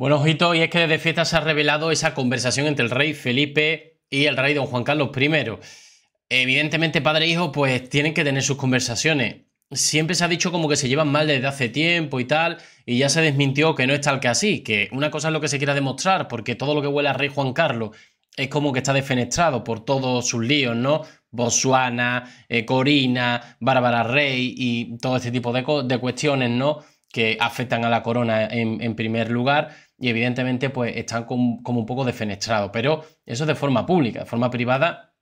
Bueno, ojito, y es que desde fiesta se ha revelado esa conversación entre el rey Felipe y el rey don Juan Carlos I. Evidentemente, padre e hijo, pues tienen que tener sus conversaciones. Siempre se ha dicho como que se llevan mal desde hace tiempo y tal, y ya se desmintió que no es tal que así, que una cosa es lo que se quiera demostrar, porque todo lo que huele a rey Juan Carlos es como que está defenestrado por todos sus líos, ¿no? Botsuana, eh, Corina, Bárbara Rey y todo este tipo de, cuestiones, ¿no? Que afectan a la corona en primer lugar y evidentemente pues están como, un poco defenestrados, pero eso de forma pública, de forma privada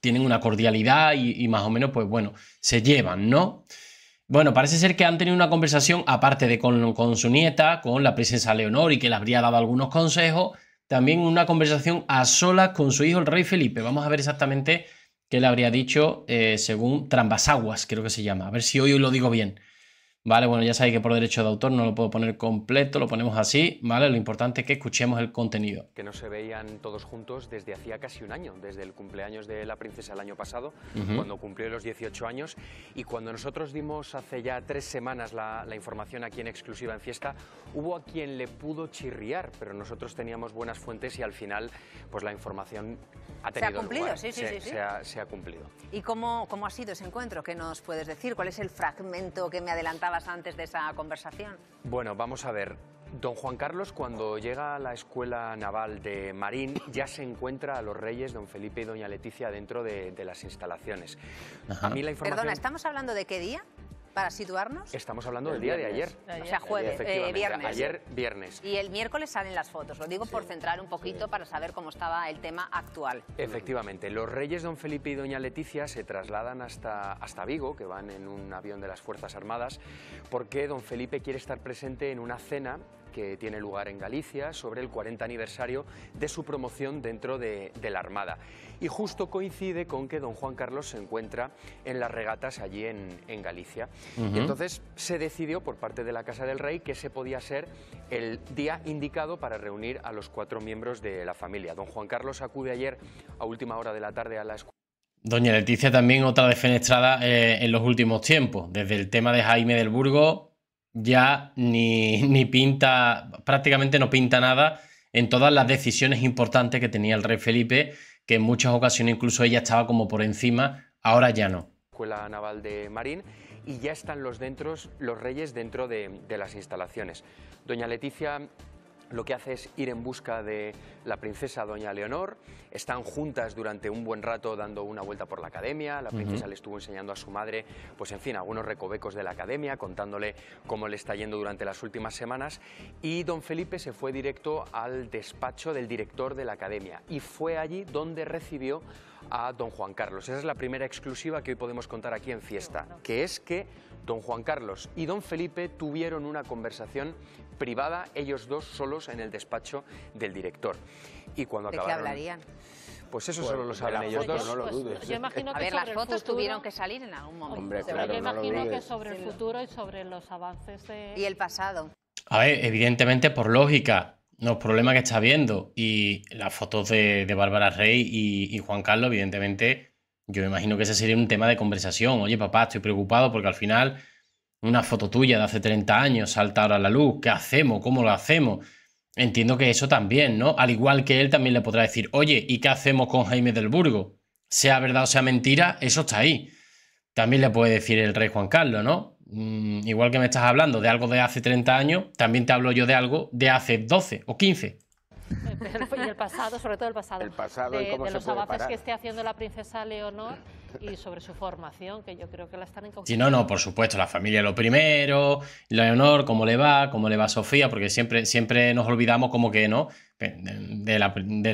tienen una cordialidad y, más o menos pues bueno, se llevan, ¿no? Bueno, parece ser que han tenido una conversación, aparte de con, su nieta, con la princesa Leonor y que le habría dado algunos consejos, también una conversación a solas con su hijo, el rey Felipe. Vamos a ver exactamente qué le habría dicho eh, según Trambasaguas, creo que se llama. A ver si hoy lo digo bien. Vale, bueno, ya sabéis que por derecho de autor no lo puedo poner completo, lo ponemos así, ¿vale? Lo importante es que escuchemos el contenido. Que no se veían todos juntos desde hacía casi un año, desde el cumpleaños de la princesa el año pasado, cuando cumplió los 18 años. Y cuando nosotros dimos hace ya tres semanas la, información aquí en exclusiva en fiesta, hubo a quien le pudo chirriar, pero nosotros teníamos buenas fuentes y al final, pues la información ha tenido Se ha cumplido, sí, sí, sí. Se, ha, cumplido. ¿Y cómo, cómo ha sido ese encuentro? ¿Qué nos puedes decir? ¿Cuál es el fragmento que me adelantaba? antes de esa conversación? Bueno, vamos a ver. Don Juan Carlos, cuando llega a la escuela naval de Marín, ya se encuentra a los reyes, don Felipe y doña Leticia, dentro de, las instalaciones. A mí la información... Perdona, ¿estamos hablando de qué día? Para situarnos. Estamos hablando del día de ayer. O sea, jueves, eh, viernes. Ayer, viernes. Y el miércoles salen las fotos. Lo digo por centrar un poquito para saber cómo estaba el tema actual. Efectivamente. Los reyes don Felipe y doña Leticia se trasladan hasta, hasta Vigo, que van en un avión de las Fuerzas Armadas, porque don Felipe quiere estar presente en una cena que tiene lugar en Galicia sobre el 40 aniversario de su promoción dentro de, la Armada. Y justo coincide con que don Juan Carlos se encuentra en las regatas allí en, Galicia. Y entonces se decidió por parte de la Casa del Rey que ese podía ser el día indicado para reunir a los cuatro miembros de la familia. Don Juan Carlos acude ayer a última hora de la tarde a la escuela. Doña Leticia también otra defenestrada eh, en los últimos tiempos, desde el tema de Jaime del Burgo ya ni, ni pinta, prácticamente no pinta nada en todas las decisiones importantes que tenía el rey Felipe, que en muchas ocasiones incluso ella estaba como por encima, ahora ya no. Escuela Naval de Marín y ya están los, dentros, los reyes dentro de, de las instalaciones. Doña Leticia lo que hace es ir en busca de la princesa Doña Leonor. Están juntas durante un buen rato dando una vuelta por la academia. La princesa le estuvo enseñando a su madre, pues en fin, algunos recovecos de la academia, contándole cómo le está yendo durante las últimas semanas. Y don Felipe se fue directo al despacho del director de la academia y fue allí donde recibió a don Juan Carlos. Esa es la primera exclusiva que hoy podemos contar aquí en Fiesta, que es que don Juan Carlos y don Felipe tuvieron una conversación privada, ellos dos solos en el despacho del director. Y cuando ¿De qué hablarían? Pues eso pues solo lo saben ellos dos. no lo pues, dudes. imagino que a ver, las fotos tuvieron que salir en algún momento. yo imagino que sobre el futuro y sobre los avances de... Y el pasado. A ver, evidentemente, por lógica, los problemas que está habiendo y las fotos de, de Bárbara Rey y, y, Juan Carlos, evidentemente, yo me imagino que ese sería un tema de conversación. Oye, papá, estoy preocupado porque al final una foto tuya de hace 30 años saltar a la luz, ¿qué hacemos? ¿Cómo lo hacemos? Entiendo que eso también, ¿no? Al igual que él también le podrá decir, oye, ¿y qué hacemos con Jaime del Burgo? Sea verdad o sea mentira, eso está ahí. También le puede decir el rey Juan Carlos, ¿no? Mm, igual que me estás hablando de algo de hace 30 años, también te hablo yo de algo de hace 12 o 15. Y el pasado, sobre todo el pasado. El pasado de, los avances que esté haciendo la princesa Leonor y sobre su formación, que yo creo que la están encauzando. Sí, no, no, por supuesto, la familia lo primero, Leonor, cómo le va, cómo le va Sofía, porque siempre, siempre nos olvidamos como que, ¿no? De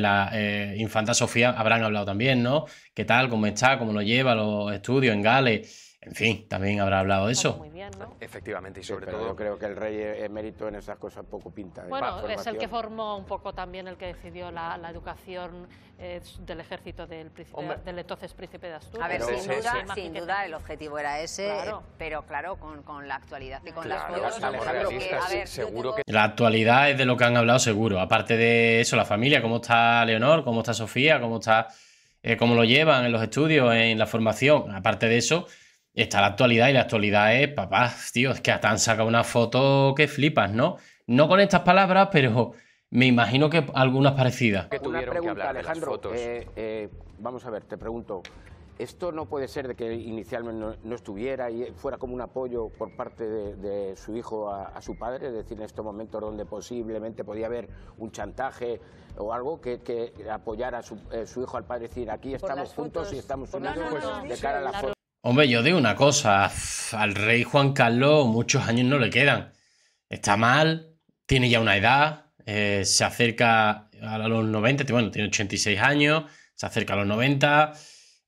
la, eh, infanta Sofía habrán hablado también, ¿no? ¿Qué tal? ¿Cómo está? ¿Cómo lo lleva? ¿Los estudios en Gales? En fin, también habrá hablado de eso. Muy bien, ¿no? Efectivamente, y sobre todo creo que el rey eh, mérito en esas cosas poco pinta. Bueno, es el que formó un poco también el que decidió la, educación eh, del ejército del, príncipe, del, entonces príncipe de Asturias. A ver, sin, duda, sin duda el objetivo era ese, eh, pero claro, con, la actualidad y con las cosas. seguro que... La actualidad es de lo que han hablado seguro, aparte de eso, la familia, cómo está Leonor, cómo está Sofía, cómo está... cómo lo llevan en los estudios, en la formación, aparte de eso, está la actualidad y la actualidad es, papá, tío, es que hasta han sacado una foto que flipas, ¿no? No con estas palabras, pero me imagino que algunas parecidas. una pregunta, Alejandro. Eh, eh, vamos a ver, te pregunto. Esto no puede ser de que inicialmente no, estuviera y fuera como un apoyo por parte de, su hijo a, su padre, es decir, en estos momentos donde posiblemente podía haber un chantaje o algo que, apoyara a eh, su, hijo al padre, decir aquí estamos juntos y estamos unidos pues, de cara a la foto. Hombre, yo digo una cosa, al rey Juan Carlos muchos años no le quedan. Está mal, tiene ya una edad, eh, se acerca a los 90, bueno, tiene 86 años, se acerca a los 90.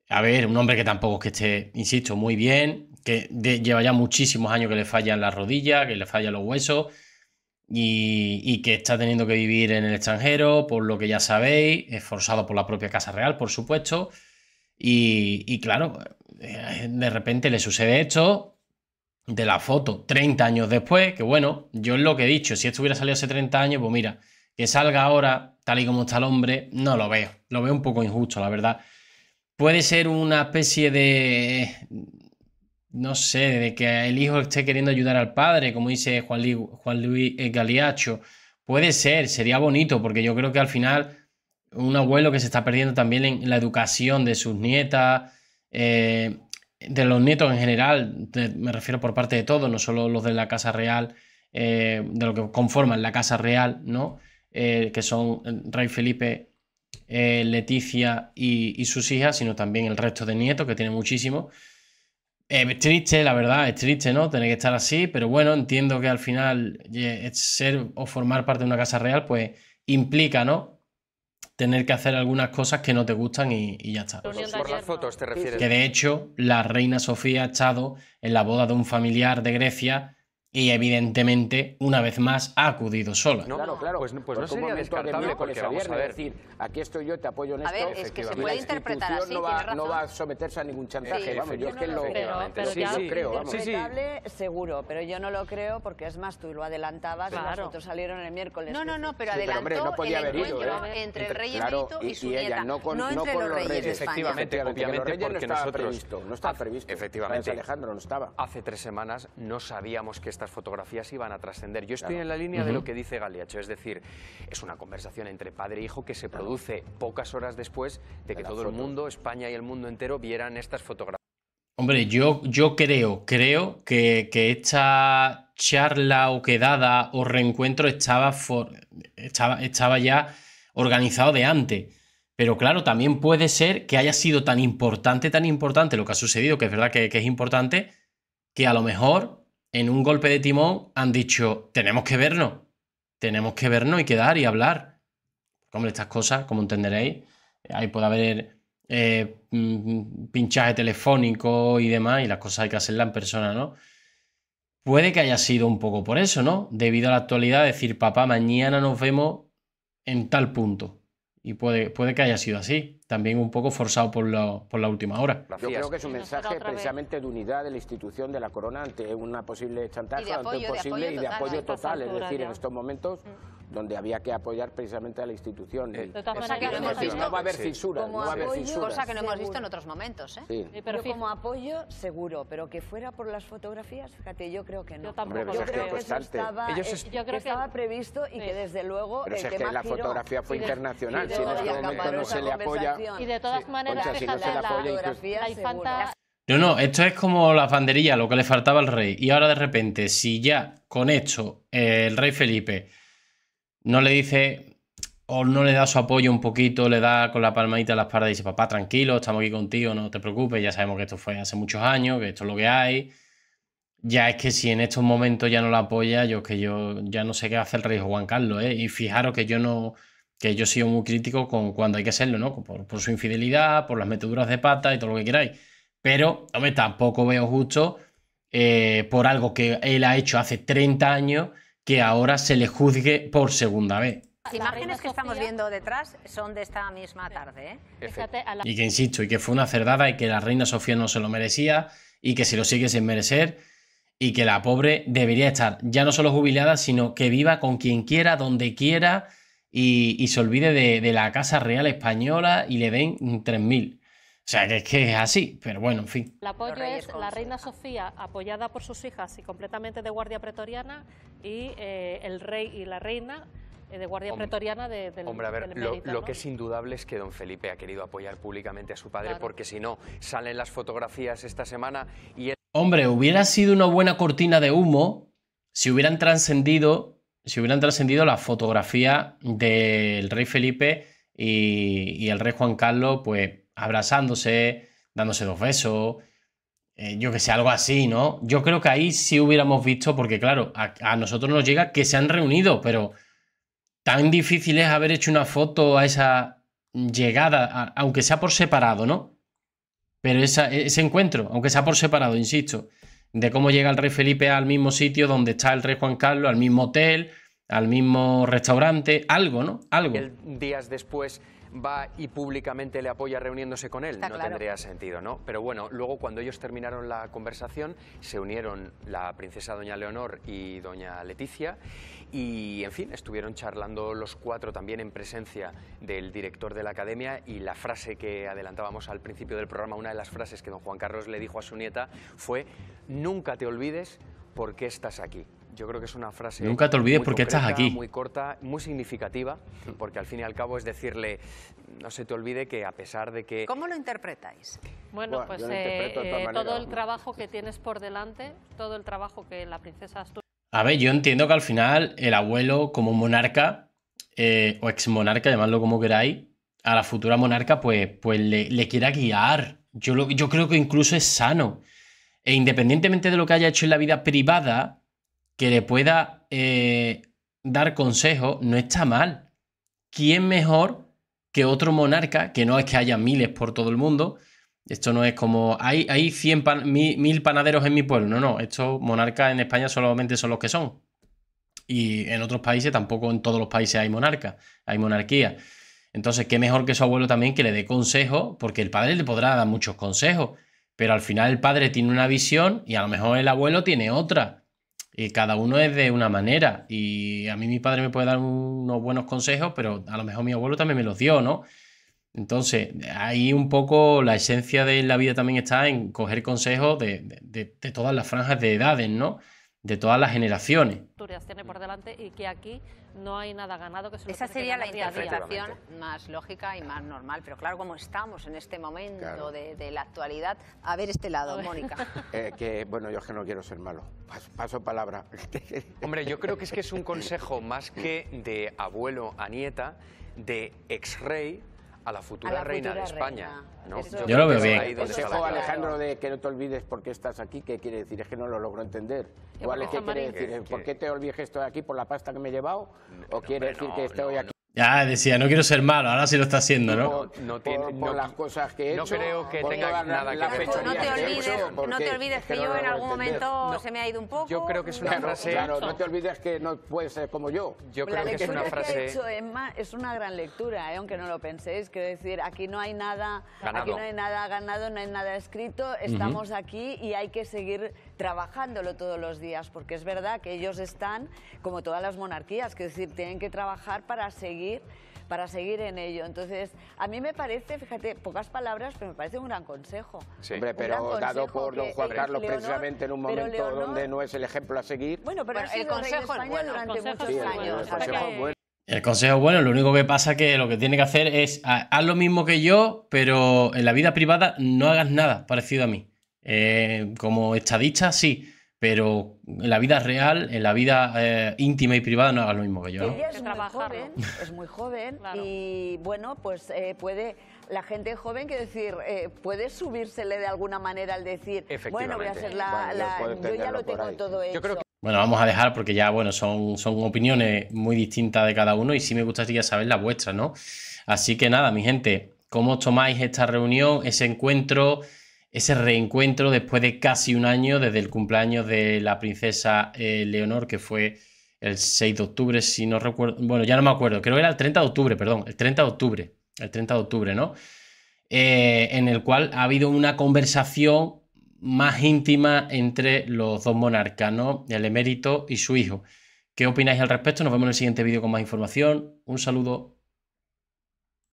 A ver, un hombre que tampoco es que esté, insisto, muy bien, que lleva ya muchísimos años que le fallan las rodillas, que le fallan los huesos y, que está teniendo que vivir en el extranjero, por lo que ya sabéis, esforzado por la propia Casa Real, por supuesto. Y, y, claro, eh, de repente le sucede esto de la foto 30 años después, que bueno, yo es lo que he dicho, si esto hubiera salido hace 30 años, pues mira, que salga ahora tal y como está el hombre, no lo veo, lo veo un poco injusto, la verdad. Puede ser una especie de, no sé, de que el hijo esté queriendo ayudar al padre, como dice Juan, Luis, Juan Luis Galiacho. Puede ser, sería bonito, porque yo creo que al final un abuelo que se está perdiendo también en la educación de sus nietas, eh, de los nietos en general, me refiero por parte de todos, no solo los de la Casa Real, eh, de lo que conforman la Casa Real, ¿no? Eh, que son Rey Felipe, Leticia y, sus hijas, sino también el resto de nietos, que tiene muchísimo. es triste, la verdad, es triste, ¿no? Tener que estar así, pero bueno, entiendo que al final ser o formar parte de una Casa Real, pues implica, ¿no? tener que hacer algunas cosas que no te gustan y, ya está. las fotos te refieres. Que de hecho la reina Sofía ha estado en la boda de un familiar de Grecia y evidentemente, una vez más, ha acudido sola. No, claro, claro, pues, pues no sería descartable de porque vamos a ver. decir, aquí estoy yo, te apoyo en esto. A ver, es que se puede interpretar así, no va, No va a someterse a ningún chantaje, vamos, yo es que lo, creo. pero sí, sí, creo. Vamos. seguro, pero yo no lo creo porque es más, tú lo adelantabas claro. y los salieron el miércoles. No, no, no, pero adelantó pero, hombre, no podía el haber ido, eh. entre el rey emérito y, su nieta, no, con, los reyes Efectivamente, obviamente, porque nosotros... No estaba previsto, no estaba previsto. Efectivamente. Alejandro no estaba. Hace tres semanas no sabíamos que esta fotografías iban a trascender. Yo estoy en la línea de lo que dice Galeacho, es decir, es una conversación entre padre e hijo que se produce pocas horas después de que todo el mundo, España y el mundo entero, vieran estas fotografías. Hombre, yo, yo creo, creo que, esta charla o quedada o reencuentro estaba, estaba, ya organizado de antes. Pero claro, también puede ser que haya sido tan importante, tan importante lo que ha sucedido, que es verdad que es importante, que a lo mejor en un golpe de timón han dicho, tenemos que vernos, tenemos que vernos y quedar y hablar. hombre, estas cosas, como entenderéis, ahí puede haber eh, mm, pinchaje telefónico y demás, y las cosas hay que hacerlas en persona, ¿no? Puede que haya sido un poco por eso, ¿no? Debido a la actualidad, decir, papá, mañana nos vemos en tal punto. Y puede, puede que haya sido así, también un poco forzado por, por la última hora. Yo creo que es un mensaje precisamente de unidad de la institución de la corona ante una posible chantaje, ante un posible y de apoyo total. es decir, en estos momentos... Mm donde había que apoyar precisamente a la institución. no, va a haber fisuras... cosa que no hemos visto en otros momentos. ¿eh? Sí. pero yo como apoyo, seguro, pero que fuera por las fotografías, fíjate, yo creo que no. Yo creo que, eso estaba, previsto y que desde luego... Pero es que la fotografía fue internacional, si en este momento no se le apoya... Y de todas maneras, fíjate, la infanta... No, no, esto es como la banderilla, lo que le faltaba al rey. Y ahora de repente, si ya con esto eh, el rey Felipe no le dice o no le da su apoyo un poquito, le da con la palmadita a la espalda y dice, papá, tranquilo, estamos aquí contigo, no te preocupes, ya sabemos que esto fue hace muchos años, que esto es lo que hay. Ya es que si en estos momentos ya no la apoya, yo que yo ya no sé qué hace el rey Juan Carlos, ¿eh? Y fijaros que yo no, que yo he sido muy crítico con cuando hay que serlo, ¿no? Por, su infidelidad, por las meteduras de pata y todo lo que queráis. Pero, hombre, tampoco veo justo eh, por algo que él ha hecho hace 30 años que ahora se le juzgue por segunda vez. Las imágenes que estamos viendo detrás son de esta misma tarde. ¿eh? Y que insisto, y que fue una cerdada y que la reina Sofía no se lo merecía y que se lo sigue sin merecer y que la pobre debería estar ya no solo jubilada, sino que viva con quien quiera, donde quiera y, se olvide de, de, la Casa Real Española y le den 3.000. O sea, que es que es así, pero bueno, en fin. El apoyo es la reina Sofía, apoyada por sus hijas y completamente de guardia pretoriana, y eh, el rey y la reina eh, de guardia pretoriana de, Hombre, a ver, lo, que es indudable es que don Felipe ha querido apoyar públicamente a su padre, porque si no, salen las fotografías esta semana y... Hombre, hubiera sido una buena cortina de humo si hubieran trascendido si hubieran trascendido la fotografía del rey Felipe y, y el rey Juan Carlos, pues abrazándose, dándose dos besos, eh, yo que sé, algo así, ¿no? Yo creo que ahí sí hubiéramos visto, porque claro, a, nosotros nos llega que se han reunido, pero tan difícil es haber hecho una foto a esa llegada, aunque sea por separado, ¿no? Pero e-, ese encuentro, aunque sea por separado, insisto, de cómo llega el rey Felipe al mismo sitio donde está el rey Juan Carlos, al mismo hotel, al mismo restaurante, algo, ¿no? Algo. días después va y públicamente le apoya reuniéndose con él. no tendría sentido, ¿no? Pero bueno, luego cuando ellos terminaron la conversación, se unieron la princesa doña Leonor y doña Leticia y, en fin, estuvieron charlando los cuatro también en presencia del director de la academia y la frase que adelantábamos al principio del programa, una de las frases que don Juan Carlos le dijo a su nieta fue, nunca te olvides por qué estás aquí. Yo creo que es una frase. Nunca te olvides porque estás aquí. Muy corta, muy significativa, porque al fin y al cabo es decirle, no se te olvide que a pesar de que. ¿Cómo lo interpretáis? Bueno, pues eh, todo el trabajo que tienes por delante, todo el trabajo que la princesa A ver, yo entiendo que al final el abuelo, como monarca, eh, o ex monarca, llamadlo como queráis, a la futura monarca, pues, pues le, quiera guiar. Yo, yo creo que incluso es sano. E independientemente de lo que haya hecho en la vida privada, que le pueda eh, dar consejo no está mal. ¿Quién mejor que otro monarca, que no es que haya miles por todo el mundo? Esto no es como, hay, hay mil, panaderos en mi pueblo. No, no, estos monarcas en España solamente son los que son. Y en otros países tampoco en todos los países hay monarca, hay monarquía. Entonces, qué mejor que su abuelo también que le dé consejo, porque el padre le podrá dar muchos consejos, pero al final el padre tiene una visión y a lo mejor el abuelo tiene otra cada uno es de una manera y a mí mi padre me puede dar unos buenos consejos, pero a lo mejor mi abuelo también me los dio, ¿no? Entonces, ahí un poco la esencia de la vida también está en coger consejos de, de todas las franjas de edades, ¿no? de todas las generaciones. y que aquí no hay nada ganado Esa sería la interpretación más lógica y más normal, pero claro, como estamos en este momento de, la actualidad, a ver este lado, Mónica. Eh, que bueno, yo es que no quiero ser malo. Paso, paso, palabra. Hombre, yo creo que es que es un consejo más que de abuelo a nieta, de ex rey a la futura, reina, de España. ¿no? Yo, lo veo bien. El consejo, Alejandro, de que no te olvides por qué estás aquí, ¿qué quiere decir? Es que no lo logro entender. Igual ¿Qué quiere decir? ¿Por qué te olvides estoy aquí por la pasta que me he llevado? ¿O quiere decir que estoy aquí? Ya decía, no quiero ser malo, ahora sí lo está haciendo, ¿no? No, tiene, por, las cosas que he no hecho, creo que tenga nada que ver. No te olvides, no te olvides que, yo en algún momento se me ha ido un poco. Yo creo que es una frase. Claro, no te olvides que no puedes ser como yo. Yo creo que es una frase. Que he hecho, Emma, es una gran lectura, ¿eh? aunque no lo penséis. Quiero decir, aquí no hay nada ganado. aquí no hay nada ganado, no hay nada escrito. Estamos aquí y hay que seguir trabajándolo todos los días, porque es verdad que ellos están, como todas las monarquías, que es decir, tienen que trabajar para seguir para seguir en ello. Entonces, a mí me parece, fíjate, pocas palabras, pero me parece un gran consejo. Sí. Hombre, pero dado por don Juan Carlos precisamente en un momento donde no es el ejemplo a seguir. Bueno, pero el consejo bueno, Bueno, el consejo bueno, lo único que pasa que lo que tiene que hacer es haz lo mismo que yo, pero en la vida privada no hagas nada parecido a mí. Eh, como está dicha, sí, pero en la vida real, en la vida eh, íntima y privada, no es lo mismo que yo. Ella es muy joven, es muy joven y bueno, pues eh, puede la gente joven, que decir, puede subírsele de alguna manera al decir, bueno, voy a ser la, yo ya lo tengo todo hecho. Bueno, vamos a dejar porque ya, bueno, son, son opiniones muy distintas de cada uno y sí me gustaría saber la vuestra, ¿no? Así que nada, mi gente, ¿cómo tomáis esta reunión, ese encuentro? ese reencuentro después de casi un año desde el cumpleaños de la princesa eh, Leonor, que fue el 6 de octubre, si no recuerdo, bueno, ya no me acuerdo, creo que era el 30 de octubre, perdón, el 30 de octubre, el 30 de octubre, ¿no? Eh, en el cual ha habido una conversación más íntima entre los dos monarcas, ¿no? El emérito y su hijo. ¿Qué opináis al respecto? Nos vemos en el siguiente vídeo con más información. Un saludo.